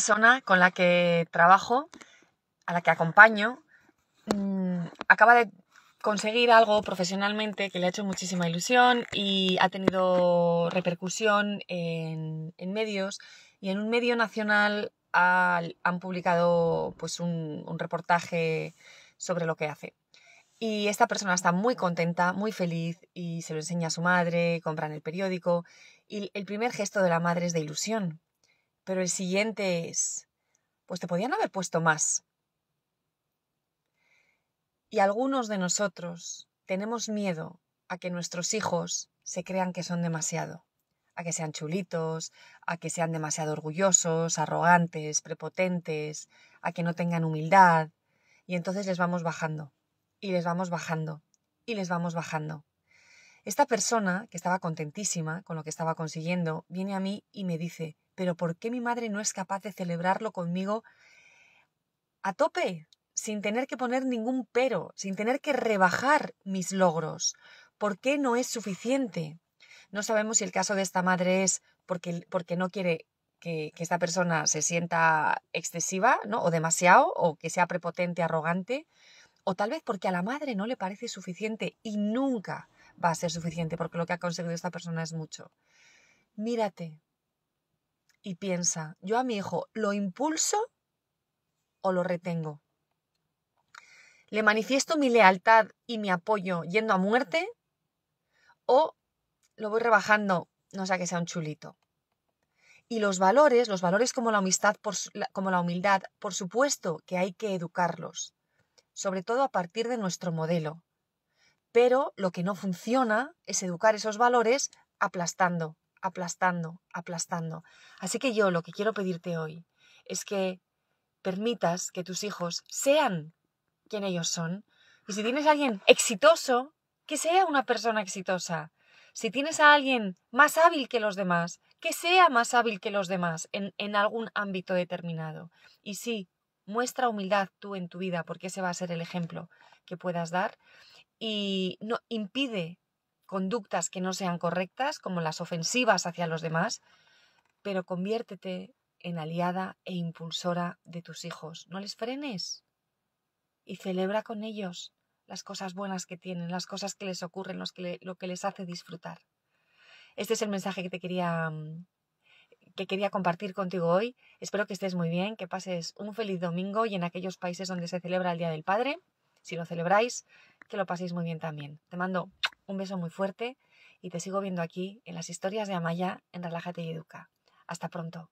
persona con la que trabajo, a la que acompaño, mm, acaba de conseguir algo profesionalmente que le ha hecho muchísima ilusión y ha tenido repercusión en, medios y en un medio nacional han publicado pues, un, un reportaje sobre lo que hace. Y esta persona está muy contenta, muy feliz y se lo enseña a su madre, compran el periódico y el primer gesto de la madre es de ilusión pero el siguiente es, pues te podían haber puesto más. Y algunos de nosotros tenemos miedo a que nuestros hijos se crean que son demasiado, a que sean chulitos, a que sean demasiado orgullosos, arrogantes, prepotentes, a que no tengan humildad, y entonces les vamos bajando, y les vamos bajando, y les vamos bajando. Esta persona, que estaba contentísima con lo que estaba consiguiendo, viene a mí y me dice, pero ¿por qué mi madre no es capaz de celebrarlo conmigo a tope? Sin tener que poner ningún pero, sin tener que rebajar mis logros. ¿Por qué no es suficiente? No sabemos si el caso de esta madre es porque, no quiere que, esta persona se sienta excesiva, O demasiado, o que sea prepotente, arrogante, o tal vez porque a la madre no le parece suficiente y nunca va a ser suficiente, porque lo que ha conseguido esta persona es mucho. Mírate, y piensa, yo a mi hijo lo impulso o lo retengo. ¿Le manifiesto mi lealtad y mi apoyo yendo a muerte? ¿O lo voy rebajando, no sea que sea un chulito? Y los valores, los valores como la, amistad como la humildad, por supuesto que hay que educarlos, sobre todo a partir de nuestro modelo. Pero lo que no funciona es educar esos valores aplastando, aplastando, aplastando. Así que yo lo que quiero pedirte hoy es que permitas que tus hijos sean quien ellos son. Y si tienes a alguien exitoso, que sea una persona exitosa. Si tienes a alguien más hábil que los demás, que sea más hábil que los demás en, en algún ámbito determinado. Y sí, muestra humildad tú en tu vida, porque ese va a ser el ejemplo que puedas dar. Y no impide conductas que no sean correctas, como las ofensivas hacia los demás, pero conviértete en aliada e impulsora de tus hijos. No les frenes y celebra con ellos las cosas buenas que tienen, las cosas que les ocurren, los que lo que les hace disfrutar. Este es el mensaje que te quería mm, que quería compartir contigo hoy. Espero que estés muy bien, que pases un feliz domingo y en aquellos países donde se celebra el Día del Padre, si lo celebráis, que lo paséis muy bien también. Te mando un beso muy fuerte y te sigo viendo aquí en las historias de Amaya en Relájate y Educa. Hasta pronto.